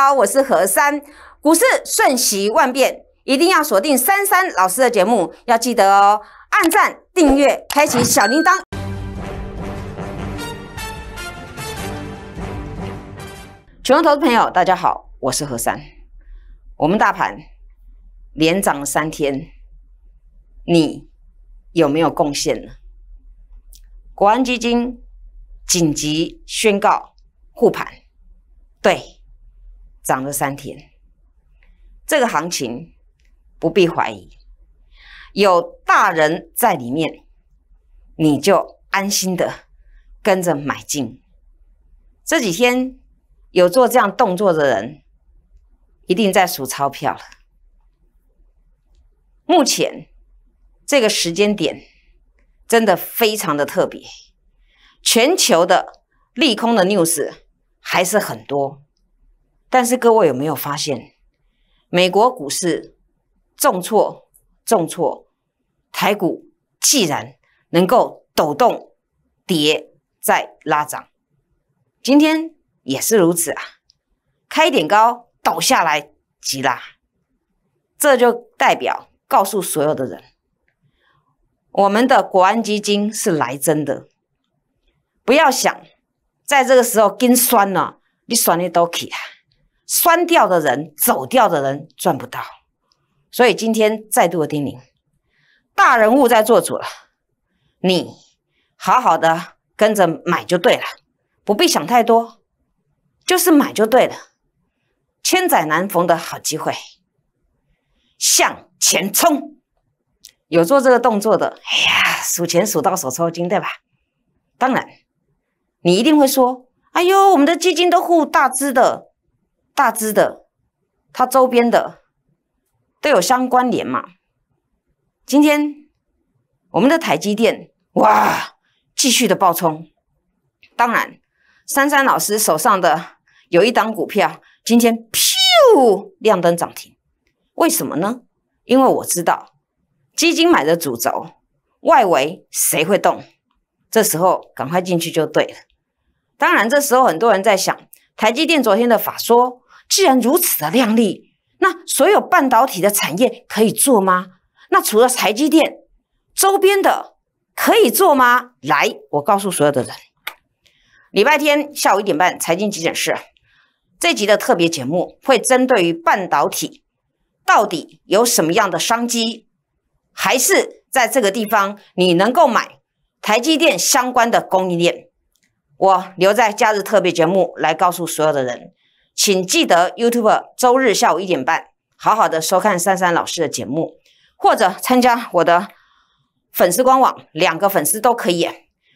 好，我是何三。股市瞬息万变，一定要锁定三珊老师的节目，要记得哦，按赞、订阅、开启小铃铛。全国投资朋友，大家好，我是何三。我们大盘连涨三天，你有没有贡献呢？国安基金紧急宣告护盘，对。涨了三天，这个行情不必怀疑，有大人在里面，你就安心的跟着买进。这几天有做这样动作的人，一定在数钞票了。目前这个时间点真的非常的特别，全球的利空的 news 还是很多。但是各位有没有发现，美国股市重挫重挫，台股既然能够抖动跌再拉涨，今天也是如此啊，开点高倒下来急拉，这就代表告诉所有的人，我们的国安基金是来真的，不要想在这个时候跟酸呢，你酸的都去啊。酸掉的人，走掉的人赚不到，所以今天再度的叮咛，大人物在做主了，你好好的跟着买就对了，不必想太多，就是买就对了，千载难逢的好机会，向前冲！有做这个动作的，哎呀，数钱数到手抽筋，对吧？当然，你一定会说，哎呦，我们的基金都护大资的。大支的，它周边的都有相关联嘛。今天我们的台积电哇，继续的爆冲。当然，珊珊老师手上的有一档股票，今天咻亮灯涨停，为什么呢？因为我知道基金买的主轴外围谁会动，这时候赶快进去就对了。当然，这时候很多人在想，台积电昨天的法说。既然如此的靓丽，那所有半导体的产业可以做吗？那除了台积电周边的可以做吗？来，我告诉所有的人，礼拜天下午一点半财经急诊室这集的特别节目会针对于半导体到底有什么样的商机，还是在这个地方你能够买台积电相关的供应链？我留在假日特别节目来告诉所有的人。请记得 YouTube 周日下午一点半，好好的收看珊珊老师的节目，或者参加我的粉丝官网，两个粉丝都可以。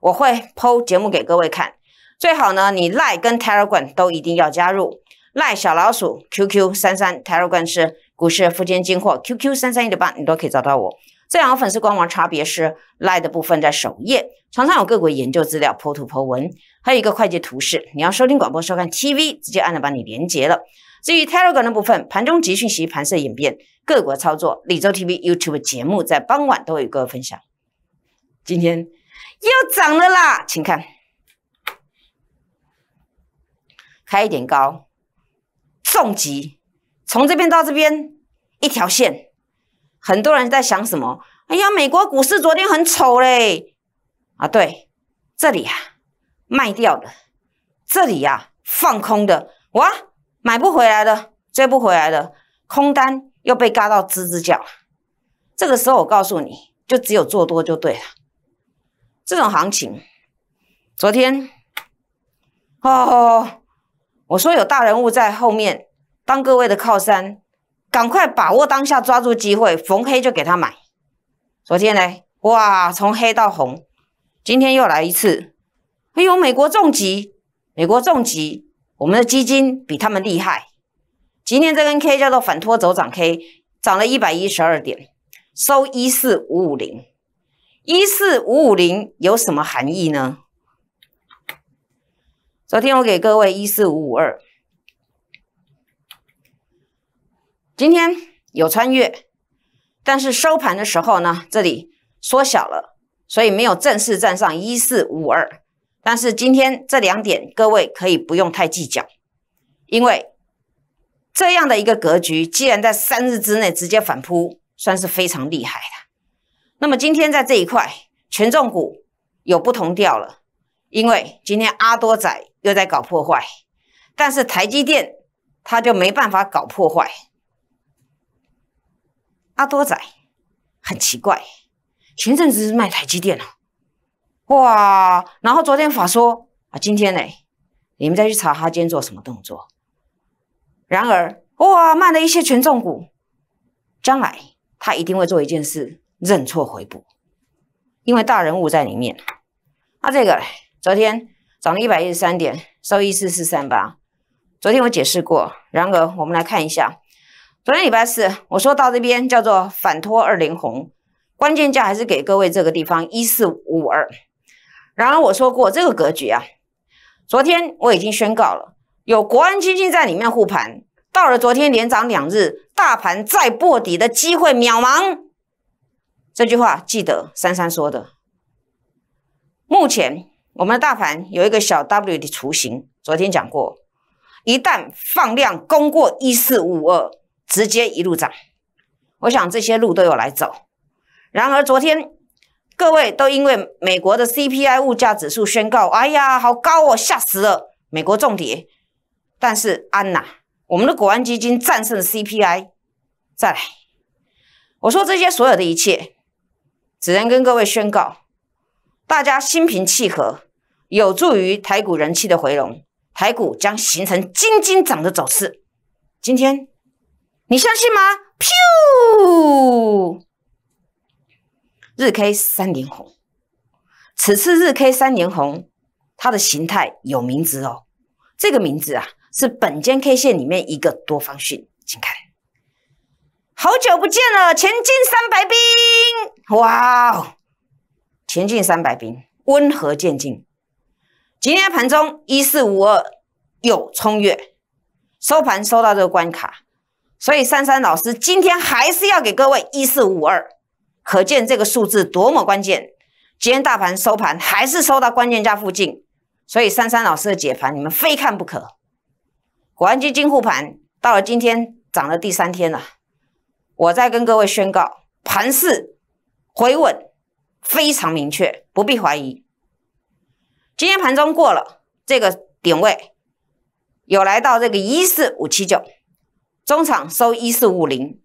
我会剖节目给各位看，最好呢，你赖跟 Telegram 都一定要加入。赖小老鼠 QQ 三三 Telegram 是股市附近进货 QQ 三三一点八，你都可以找到我。这两个粉丝官网差别是，赖的部分在首页，常常有各国研究资料、po 图剖文，还有一个快捷图示。你要收听广播、收看 TV，直接按了帮你连接了。至于 Telegram 的部分，盘中集讯及盘式演变，各国操作，里州 TV、YouTube 节目在傍晚都有各位分享。今天又涨了啦，请看，开一点高，重疾从这边到这边一条线。很多人在想什么？哎呀，美国股市昨天很丑嘞！啊，对，这里啊，卖掉的，这里呀，放空的，哇，买不回来的，追不回来的，空单又被嘎到吱吱叫。这个时候，我告诉你就只有做多就对了。这种行情，昨天，哦，我说有大人物在后面当各位的靠山。赶快把握当下，抓住机会，逢黑就给他买。昨天呢，哇，从黑到红，今天又来一次。哎呦，美国重疾，美国重疾，我们的基金比他们厉害。今天这根 K 叫做反拖走涨 K，涨了一百一十二点，收一四五五零。一四五五零有什么含义呢？昨天我给各位一四五五二。今天有穿越，但是收盘的时候呢，这里缩小了，所以没有正式站上一四五二。但是今天这两点，各位可以不用太计较，因为这样的一个格局，既然在三日之内直接反扑，算是非常厉害的。那么今天在这一块权重股有不同调了，因为今天阿多仔又在搞破坏，但是台积电他就没办法搞破坏。阿多仔很奇怪，前阵子是卖台积电了，哇！然后昨天法说啊，今天呢，你们再去查他今天做什么动作。然而，哇，卖了一些权重股，将来他一定会做一件事，认错回补，因为大人物在里面。啊、这个昨天涨了一百一十三点，收益四四三八。昨天我解释过，然而我们来看一下。昨天礼拜四，我说到这边叫做反托二零红，关键价还是给各位这个地方一四五二。然而我说过这个格局啊，昨天我已经宣告了，有国安基金在里面护盘。到了昨天连涨两日，大盘再破底的机会渺茫。这句话记得珊珊说的。目前我们的大盘有一个小 W 的雏形，昨天讲过，一旦放量攻过一四五二。直接一路涨，我想这些路都有来走。然而昨天各位都因为美国的 CPI 物价指数宣告，哎呀，好高哦，吓死了，美国重跌。但是安呐，我们的国安基金战胜 CPI。再来，我说这些所有的一切，只能跟各位宣告，大家心平气和，有助于台股人气的回笼，台股将形成金金涨的走势。今天。你相信吗？Piu，日 K 三连红。此次日 K 三连红，它的形态有名字哦。这个名字啊，是本间 K 线里面一个多方讯，请看。好久不见了，前进三百兵！哇哦，前进三百兵，温和渐进。今天盘中一四五二有冲越，收盘收到这个关卡。所以，珊珊老师今天还是要给各位一四五二，可见这个数字多么关键。今天大盘收盘还是收到关键价附近，所以珊珊老师的解盘你们非看不可。国安基金护盘到了今天涨了第三天了，我再跟各位宣告，盘势回稳非常明确，不必怀疑。今天盘中过了这个点位，有来到这个一四五七九。中场收一四五零，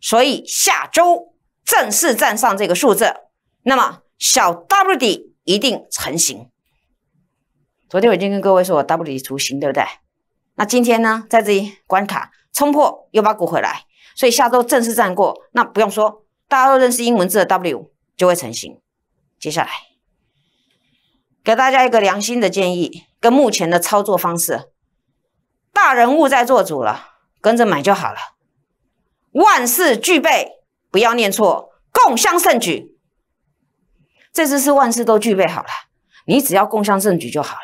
所以下周正式站上这个数字，那么小 W 底一定成型。昨天我已经跟各位说我 W 雏形，对不对？那今天呢，在这里关卡冲破又把股回来，所以下周正式站过，那不用说，大家都认识英文字的 W 就会成型。接下来给大家一个良心的建议，跟目前的操作方式，大人物在做主了。跟着买就好了，万事俱备，不要念错，共襄盛举。这次是万事都具备好了，你只要共襄盛举就好了。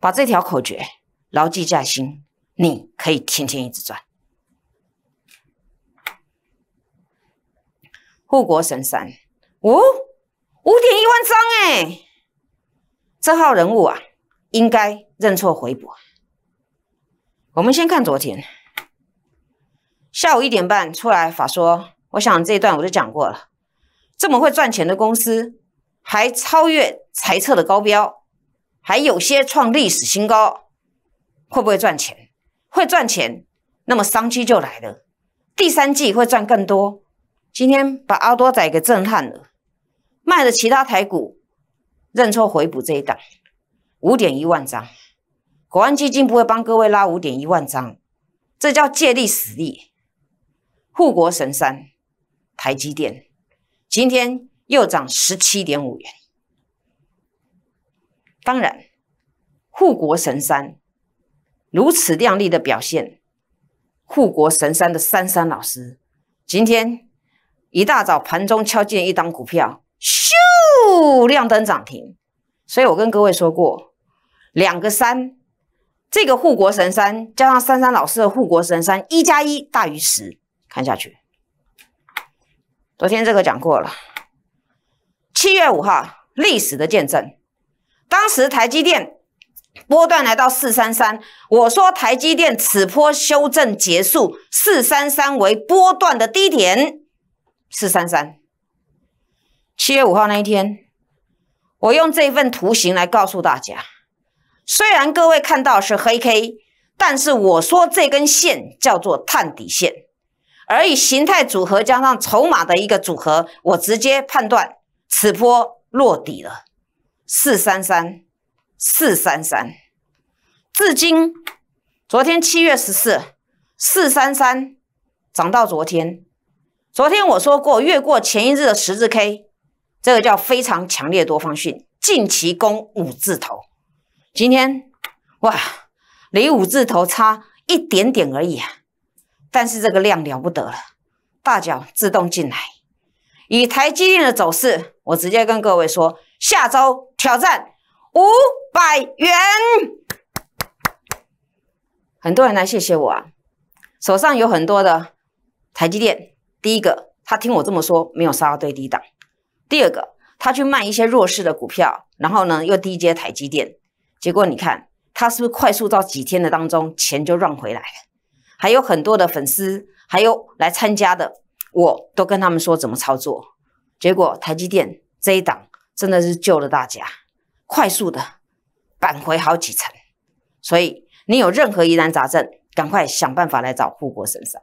把这条口诀牢记在心，你可以天天一直赚。护国神山五五点一万张哎，这号人物啊，应该认错回补。我们先看昨天。下午一点半出来法说，我想这一段我就讲过了。这么会赚钱的公司，还超越财测的高标，还有些创历史新高，会不会赚钱？会赚钱，那么商机就来了。第三季会赚更多。今天把阿多仔给震撼了，卖的其他台股认错回补这一档五点一万张，国安基金不会帮各位拉五点一万张，这叫借力使力。护国神山，台积电今天又涨十七点五元。当然，护国神山如此亮丽的表现，护国神山的珊珊老师今天一大早盘中敲进一档股票，咻，亮灯涨停。所以我跟各位说过，两个三，这个护国神山加上珊珊老师的护国神山，一加一大于十。看下去，昨天这个讲过了。七月五号，历史的见证，当时台积电波段来到四三三，我说台积电此波修正结束，四三三为波段的低点，四三三。七月五号那一天，我用这份图形来告诉大家，虽然各位看到是黑 K，但是我说这根线叫做探底线。而以形态组合加上筹码的一个组合，我直接判断此波落底了。四三三，四三三，至今，昨天七月十四，四三三涨到昨天。昨天我说过，越过前一日的十字 K，这个叫非常强烈多方讯，近期攻五字头。今天，哇，离五字头差一点点而已。但是这个量了不得了，大脚自动进来。以台积电的走势，我直接跟各位说，下周挑战五百元。很多人来谢谢我啊，手上有很多的台积电。第一个，他听我这么说，没有杀到最低档；第二个，他去卖一些弱势的股票，然后呢又低接台积电，结果你看他是不是快速到几天的当中钱就赚回来了？还有很多的粉丝，还有来参加的，我都跟他们说怎么操作。结果台积电这一档真的是救了大家，快速的扳回好几层。所以你有任何疑难杂症，赶快想办法来找护国神山。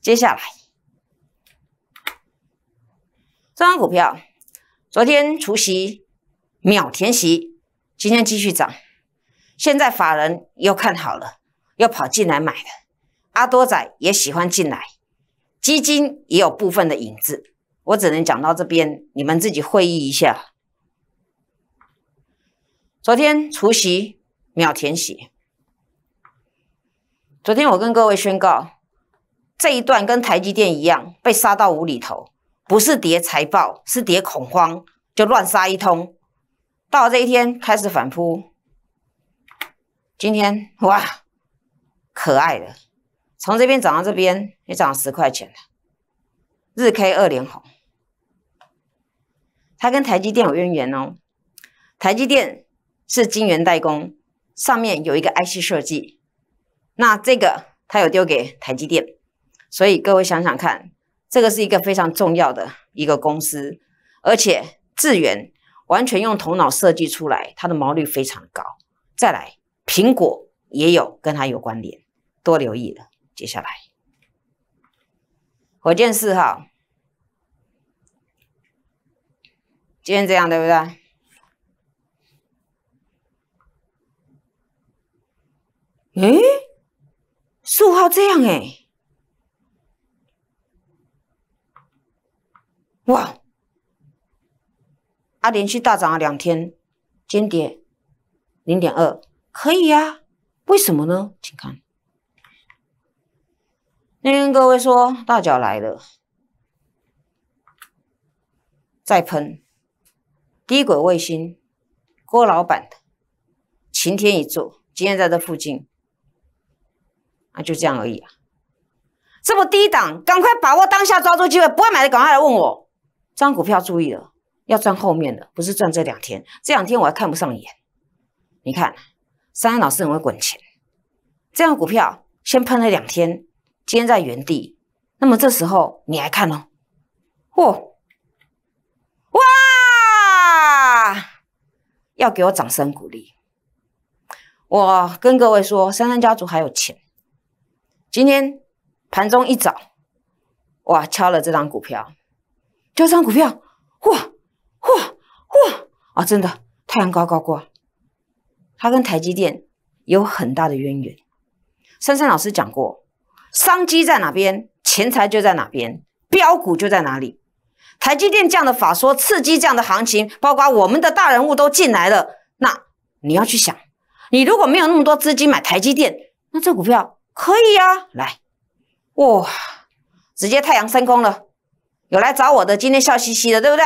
接下来，这张股票昨天除夕秒填息，今天继续涨，现在法人又看好了，又跑进来买的。阿多仔也喜欢进来，基金也有部分的影子。我只能讲到这边，你们自己会议一下。昨天除夕秒填写，昨天我跟各位宣告，这一段跟台积电一样被杀到无厘头，不是叠财报，是叠恐慌，就乱杀一通。到了这一天开始反扑，今天哇，可爱了。从这边涨到这边，也涨了十块钱了。日 K 二连红，它跟台积电有渊源哦。台积电是晶圆代工，上面有一个 IC 设计，那这个它有丢给台积电，所以各位想想看，这个是一个非常重要的一个公司，而且智元完全用头脑设计出来，它的毛率非常高。再来，苹果也有跟它有关联，多留意了。接下来，火箭四号今天这样对不对？诶，四号这样诶。哇，啊，连续大涨了两天，间跌零点二，可以啊？为什么呢？请看。先跟各位说，大脚来了，再喷低轨卫星，郭老板的晴天一柱，今天在这附近，啊，就这样而已啊，这么低档，赶快把握当下，抓住机会，不会买的，赶快来问我。这张股票注意了，要赚后面的，不是赚这两天，这两天我还看不上眼。你看，三三老师很会滚钱，这样股票先喷了两天。坚在原地，那么这时候你来看哦，嚯，哇，要给我掌声鼓励！我跟各位说，杉杉家族还有钱。今天盘中一早，哇，敲了这张股票，这张股票，嚯嚯嚯！啊，真的，太阳高高挂，它跟台积电有很大的渊源。杉杉老师讲过。商机在哪边，钱财就在哪边，标股就在哪里。台积电这样的法说刺激这样的行情，包括我们的大人物都进来了。那你要去想，你如果没有那么多资金买台积电，那这股票可以呀。来，哇，直接太阳升空了。有来找我的，今天笑嘻嘻的，对不对？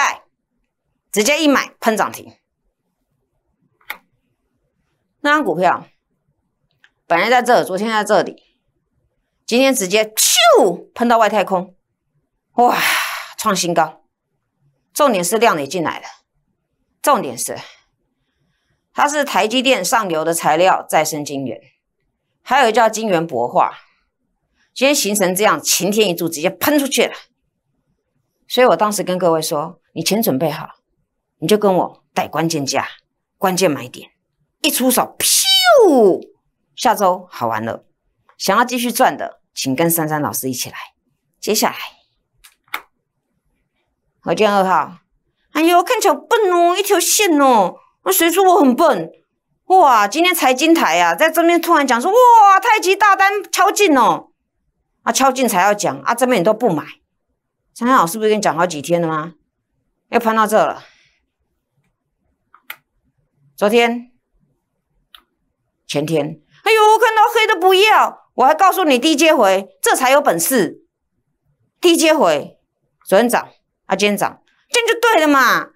直接一买，喷涨停。那张股票本来在这，昨天在这里。今天直接咻喷到外太空，哇，创新高！重点是量也进来了，重点是它是台积电上游的材料再生晶圆，还有一晶圆薄化，今天形成这样晴天一柱，直接喷出去了。所以我当时跟各位说，你钱准备好，你就跟我带关键价、关键买点，一出手咻，下周好玩了。想要继续赚的。请跟珊珊老师一起来。接下来，火箭二号，哎呦，看起巧笨哦，一条线哦。那谁说我很笨？哇，今天财经台呀，在这边突然讲说，哇，太极大单敲进哦。啊，敲进才要讲啊，这边你都不买。珊珊老师不是跟你讲好几天了吗？又攀到这了。昨天、前天，哎呦，看到黑的不要。我还告诉你低接回，这才有本事。低接回，昨天涨，啊，今天涨，这样就对了嘛，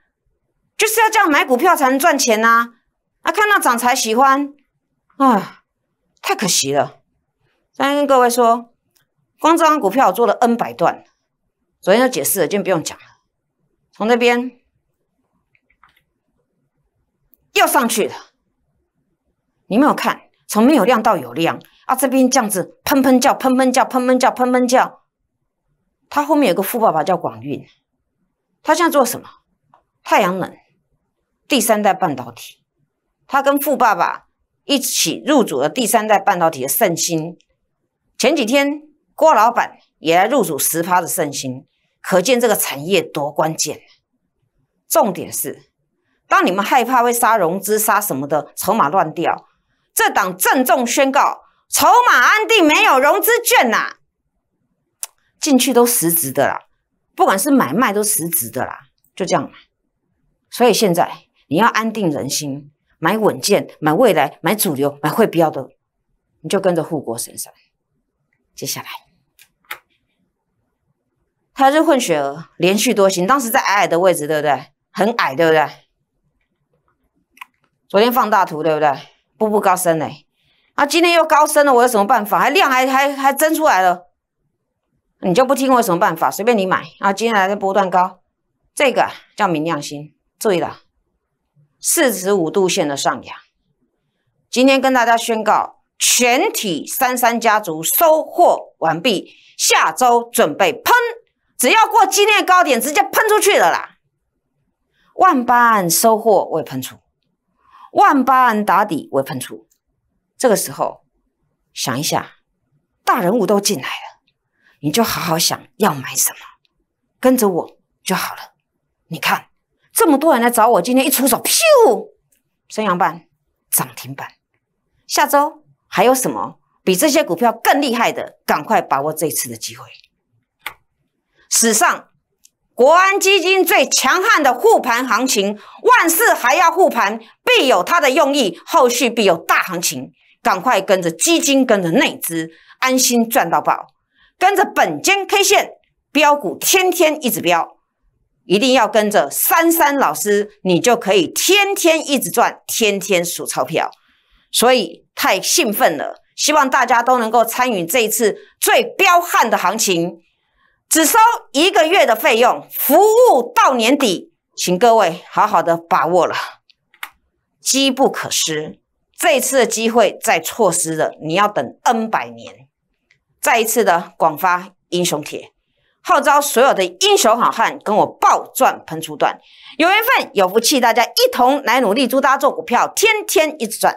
就是要这样买股票才能赚钱呐。啊，看到涨才喜欢，啊，太可惜了。再跟各位说，光这张股票我做了 N 百段，昨天就解释了，今天不用讲了。从那边又上去了，你没有看，从没有量到有量。啊，这边这样子，砰砰叫，砰砰叫，砰砰叫，砰砰叫。他后面有个富爸爸叫广运，他现在做什么？太阳能，第三代半导体。他跟富爸爸一起入主了第三代半导体的盛兴。前几天郭老板也来入主十趴的盛兴，可见这个产业多关键。重点是，当你们害怕会杀融资杀什么的筹码乱掉，这档郑重宣告。筹码安定，没有融资券呐，进去都实值的啦，不管是买卖都实值的啦，就这样嘛。所以现在你要安定人心，买稳健、买未来、买主流、买会标的，你就跟着护国神山。接下来，他是混血儿，连续多星，当时在矮矮的位置，对不对？很矮，对不对？昨天放大图，对不对？步步高升哎。啊，今天又高升了，我有什么办法？还量还还还增出来了，你就不听我有什么办法，随便你买啊！今天来的波段高，这个叫明亮星，注意了，四十五度线的上扬。今天跟大家宣告，全体三三家族收获完毕，下周准备喷，只要过今天的高点，直接喷出去了啦。万般收获未喷出，万般打底未喷出。这个时候，想一下，大人物都进来了，你就好好想要买什么，跟着我就好了。你看，这么多人来找我，今天一出手，咻，升阳板，涨停板。下周还有什么比这些股票更厉害的？赶快把握这次的机会。史上国安基金最强悍的护盘行情，万事还要护盘，必有它的用意，后续必有大行情。赶快跟着基金，跟着内资，安心赚到爆，跟着本间 K 线标股，天天一直标。一定要跟着三三老师，你就可以天天一直赚，天天数钞票。所以太兴奋了，希望大家都能够参与这一次最彪悍的行情。只收一个月的费用，服务到年底，请各位好好的把握了，机不可失。这一次的机会再错失了，你要等 n 百年。再一次的广发英雄帖，号召所有的英雄好汉跟我爆赚喷出段，有缘分有福气，大家一同来努力，祝大家做股票天天一直赚。